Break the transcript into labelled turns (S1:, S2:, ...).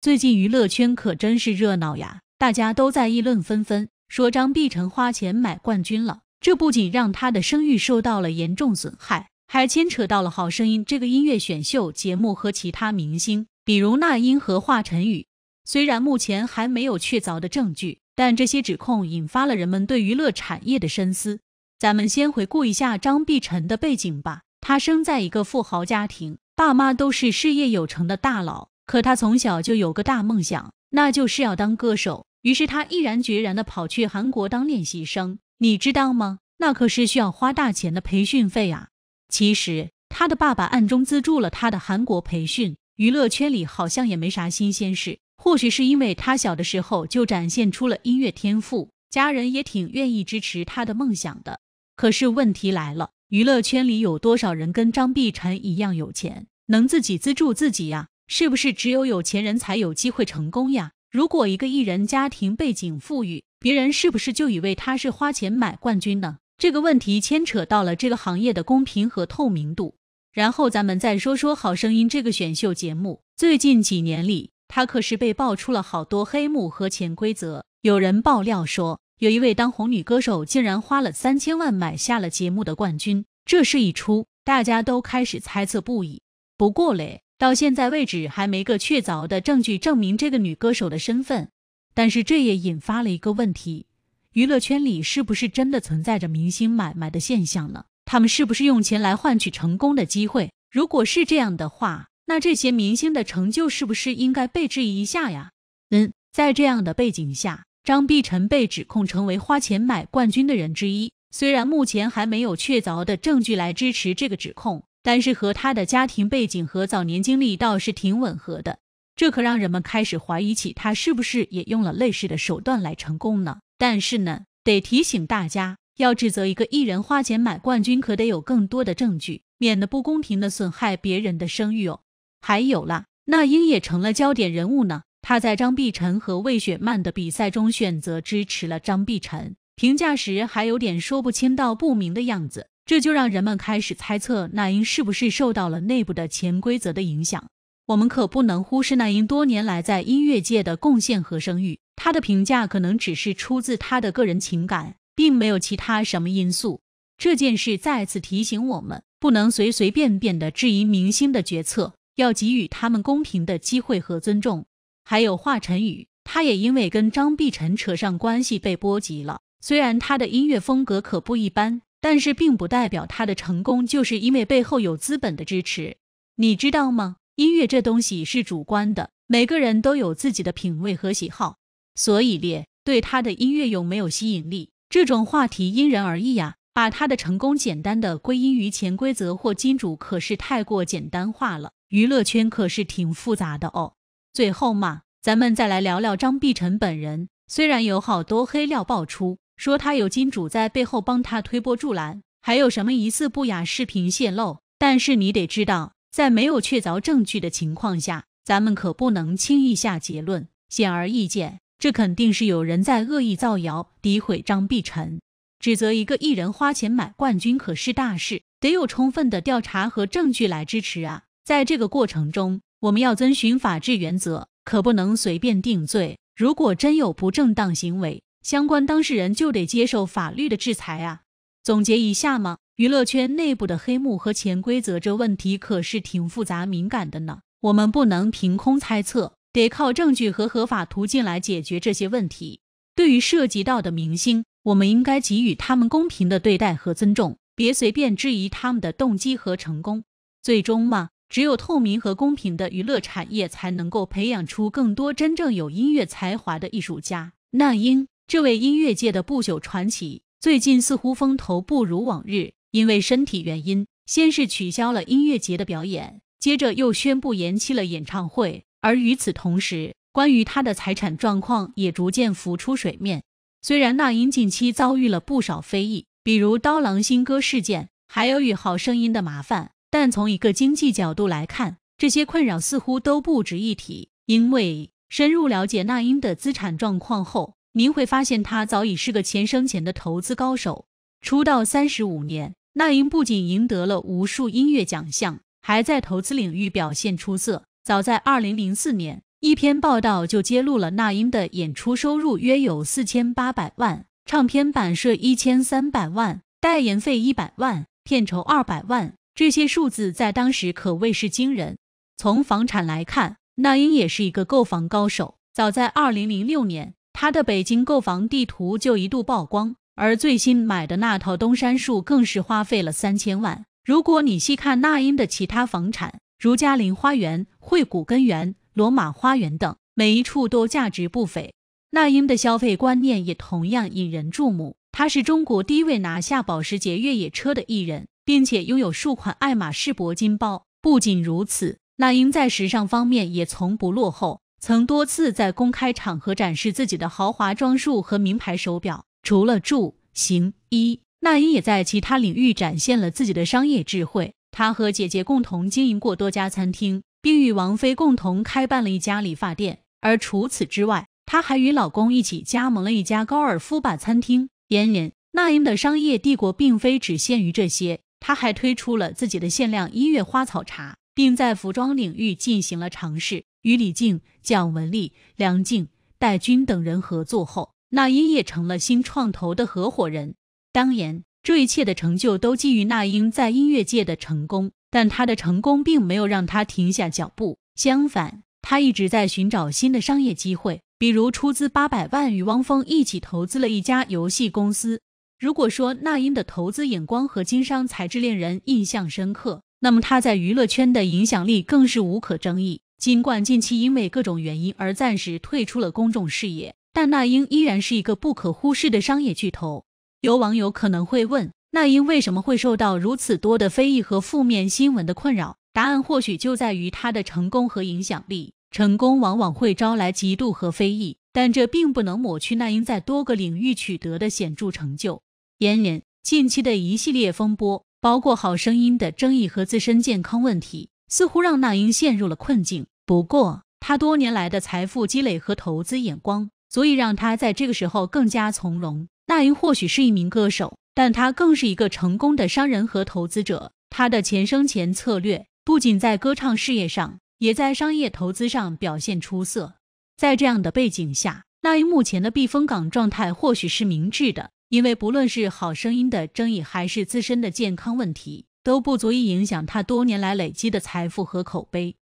S1: 最近娱乐圈可真是热闹呀，大家都在议论纷纷，说张碧晨花钱买冠军了。这不仅让她的声誉受到了严重损害，还牵扯到了《好声音》这个音乐选秀节目和其他明星，比如那英和华晨宇。虽然目前还没有确凿的证据，但这些指控引发了人们对娱乐产业的深思。咱们先回顾一下张碧晨的背景吧，她生在一个富豪家庭，爸妈都是事业有成的大佬。可他从小就有个大梦想，那就是要当歌手。于是他毅然决然地跑去韩国当练习生，你知道吗？那可是需要花大钱的培训费啊！其实他的爸爸暗中资助了他的韩国培训。娱乐圈里好像也没啥新鲜事，或许是因为他小的时候就展现出了音乐天赋，家人也挺愿意支持他的梦想的。可是问题来了，娱乐圈里有多少人跟张碧晨一样有钱，能自己资助自己呀？是不是只有有钱人才有机会成功呀？如果一个艺人家庭背景富裕，别人是不是就以为他是花钱买冠军呢？这个问题牵扯到了这个行业的公平和透明度。然后咱们再说说《好声音》这个选秀节目，最近几年里，它可是被爆出了好多黑幕和潜规则。有人爆料说，有一位当红女歌手竟然花了三千万买下了节目的冠军。这事一出，大家都开始猜测不已。不过嘞。到现在为止，还没个确凿的证据证明这个女歌手的身份。但是这也引发了一个问题：娱乐圈里是不是真的存在着明星买卖的现象呢？他们是不是用钱来换取成功的机会？如果是这样的话，那这些明星的成就是不是应该被质疑一下呀？嗯，在这样的背景下，张碧晨被指控成为花钱买冠军的人之一。虽然目前还没有确凿的证据来支持这个指控。但是和他的家庭背景和早年经历倒是挺吻合的，这可让人们开始怀疑起他是不是也用了类似的手段来成功呢？但是呢，得提醒大家，要指责一个艺人花钱买冠军，可得有更多的证据，免得不公平的损害别人的声誉哦。还有啦，那英也成了焦点人物呢。他在张碧晨和魏雪曼的比赛中选择支持了张碧晨，评价时还有点说不清道不明的样子。这就让人们开始猜测那英是不是受到了内部的潜规则的影响。我们可不能忽视那英多年来在音乐界的贡献和声誉，她的评价可能只是出自她的个人情感，并没有其他什么因素。这件事再次提醒我们，不能随随便便地质疑明星的决策，要给予他们公平的机会和尊重。还有华晨宇，他也因为跟张碧晨扯上关系被波及了，虽然他的音乐风格可不一般。但是并不代表他的成功就是因为背后有资本的支持，你知道吗？音乐这东西是主观的，每个人都有自己的品味和喜好，所以咧，对他的音乐有没有吸引力，这种话题因人而异呀。把他的成功简单的归因于潜规则或金主，可是太过简单化了。娱乐圈可是挺复杂的哦。最后嘛，咱们再来聊聊张碧晨本人，虽然有好多黑料爆出。说他有金主在背后帮他推波助澜，还有什么疑似不雅视频泄露？但是你得知道，在没有确凿证据的情况下，咱们可不能轻易下结论。显而易见，这肯定是有人在恶意造谣、诋毁张碧晨，指责一个艺人花钱买冠军可是大事，得有充分的调查和证据来支持啊。在这个过程中，我们要遵循法治原则，可不能随便定罪。如果真有不正当行为，相关当事人就得接受法律的制裁啊！总结一下嘛，娱乐圈内部的黑幕和潜规则这问题可是挺复杂敏感的呢。我们不能凭空猜测，得靠证据和合法途径来解决这些问题。对于涉及到的明星，我们应该给予他们公平的对待和尊重，别随便质疑他们的动机和成功。最终嘛，只有透明和公平的娱乐产业，才能够培养出更多真正有音乐才华的艺术家。那英。这位音乐界的不朽传奇最近似乎风头不如往日，因为身体原因，先是取消了音乐节的表演，接着又宣布延期了演唱会。而与此同时，关于他的财产状况也逐渐浮出水面。虽然那英近期遭遇了不少非议，比如刀郎新歌事件，还有与《好声音》的麻烦，但从一个经济角度来看，这些困扰似乎都不值一提。因为深入了解那英的资产状况后，您会发现，他早已是个钱生钱的投资高手。出道三十五年，那英不仅赢得了无数音乐奖项，还在投资领域表现出色。早在二零零四年，一篇报道就揭露了那英的演出收入约有四千八百万，唱片版税一千三百万，代言费一百万，片酬二百万。这些数字在当时可谓是惊人。从房产来看，那英也是一个购房高手。早在二零零六年。他的北京购房地图就一度曝光，而最新买的那套东山墅更是花费了三千万。如果你细看那英的其他房产，如嘉陵花园、惠谷根源、罗马花园等，每一处都价值不菲。那英的消费观念也同样引人注目，他是中国第一位拿下保时捷越野车的艺人，并且拥有数款爱马仕铂金包。不仅如此，那英在时尚方面也从不落后。曾多次在公开场合展示自己的豪华装束和名牌手表。除了住行，衣，那英也在其他领域展现了自己的商业智慧。她和姐姐共同经营过多家餐厅，并与王菲共同开办了一家理发店。而除此之外，她还与老公一起加盟了一家高尔夫吧餐厅。当然，那英的商业帝国并非只限于这些，她还推出了自己的限量音乐花草茶，并在服装领域进行了尝试，与李静。蒋雯丽、梁静、戴军等人合作后，那英也成了新创投的合伙人。当然，这一切的成就都基于那英在音乐界的成功。但她的成功并没有让她停下脚步，相反，她一直在寻找新的商业机会，比如出资八百万与汪峰一起投资了一家游戏公司。如果说那英的投资眼光和经商才智令人印象深刻，那么她在娱乐圈的影响力更是无可争议。尽管近期因为各种原因而暂时退出了公众视野，但那英依然是一个不可忽视的商业巨头。有网友可能会问，那英为什么会受到如此多的非议和负面新闻的困扰？答案或许就在于她的成功和影响力。成功往往会招来嫉妒和非议，但这并不能抹去那英在多个领域取得的显著成就。当然，近期的一系列风波，包括《好声音》的争议和自身健康问题。似乎让那英陷入了困境，不过他多年来的财富积累和投资眼光，足以让他在这个时候更加从容。那英或许是一名歌手，但他更是一个成功的商人和投资者。他的钱生钱策略不仅在歌唱事业上，也在商业投资上表现出色。在这样的背景下，那英目前的避风港状态或许是明智的，因为不论是好声音的争议，还是自身的健康问题。都不足以影响他多年来累积的财富和口碑。